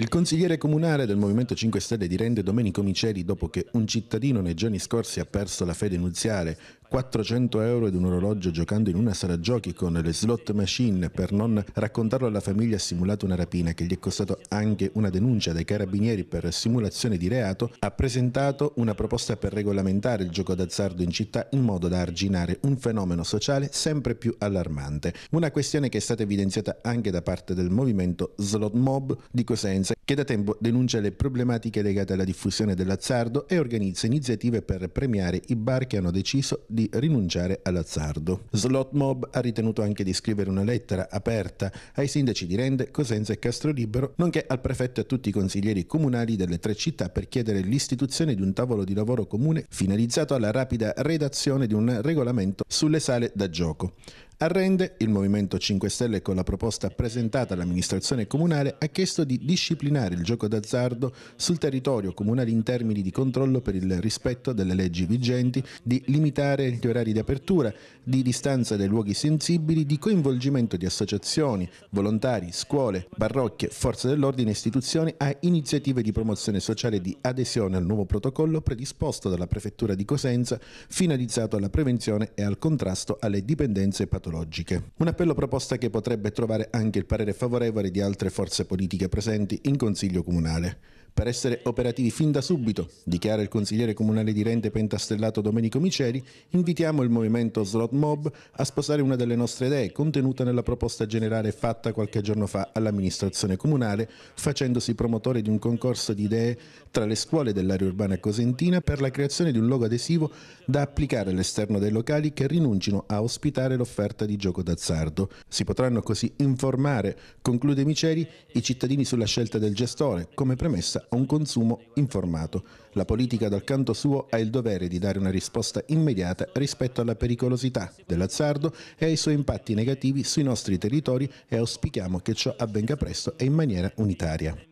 Il consigliere comunale del Movimento 5 Stelle di Rende, Domenico Miceli, dopo che un cittadino nei giorni scorsi ha perso la fede nuziale 400 euro ed un orologio giocando in una sala giochi con le slot machine per non raccontarlo alla famiglia ha simulato una rapina che gli è costato anche una denuncia dai carabinieri per simulazione di reato, ha presentato una proposta per regolamentare il gioco d'azzardo in città in modo da arginare un fenomeno sociale sempre più allarmante. Una questione che è stata evidenziata anche da parte del movimento Slot Mob di Cosenza che da tempo denuncia le problematiche legate alla diffusione dell'azzardo e organizza iniziative per premiare i bar che hanno deciso di di rinunciare all'azzardo. Slot Mob ha ritenuto anche di scrivere una lettera aperta ai sindaci di Rende, Cosenza e Castrolibero, nonché al prefetto e a tutti i consiglieri comunali delle tre città per chiedere l'istituzione di un tavolo di lavoro comune finalizzato alla rapida redazione di un regolamento sulle sale da gioco. Arrende, il Movimento 5 Stelle con la proposta presentata all'amministrazione comunale ha chiesto di disciplinare il gioco d'azzardo sul territorio comunale in termini di controllo per il rispetto delle leggi vigenti, di limitare gli orari di apertura, di distanza dai luoghi sensibili, di coinvolgimento di associazioni, volontari, scuole, barrocche, forze dell'ordine e istituzioni a iniziative di promozione sociale e di adesione al nuovo protocollo predisposto dalla Prefettura di Cosenza finalizzato alla prevenzione e al contrasto alle dipendenze patologiche ecologiche. Un appello proposta che potrebbe trovare anche il parere favorevole di altre forze politiche presenti in Consiglio Comunale per essere operativi fin da subito, dichiara il consigliere comunale di Rente Pentastellato Domenico Miceri, invitiamo il movimento Slot Mob a sposare una delle nostre idee contenuta nella proposta generale fatta qualche giorno fa all'amministrazione comunale, facendosi promotore di un concorso di idee tra le scuole dell'area urbana cosentina per la creazione di un logo adesivo da applicare all'esterno dei locali che rinuncino a ospitare l'offerta di gioco d'azzardo. Si potranno così informare, conclude Miceri, i cittadini sulla scelta del gestore, come premessa a un consumo informato. La politica dal canto suo ha il dovere di dare una risposta immediata rispetto alla pericolosità dell'azzardo e ai suoi impatti negativi sui nostri territori e auspichiamo che ciò avvenga presto e in maniera unitaria.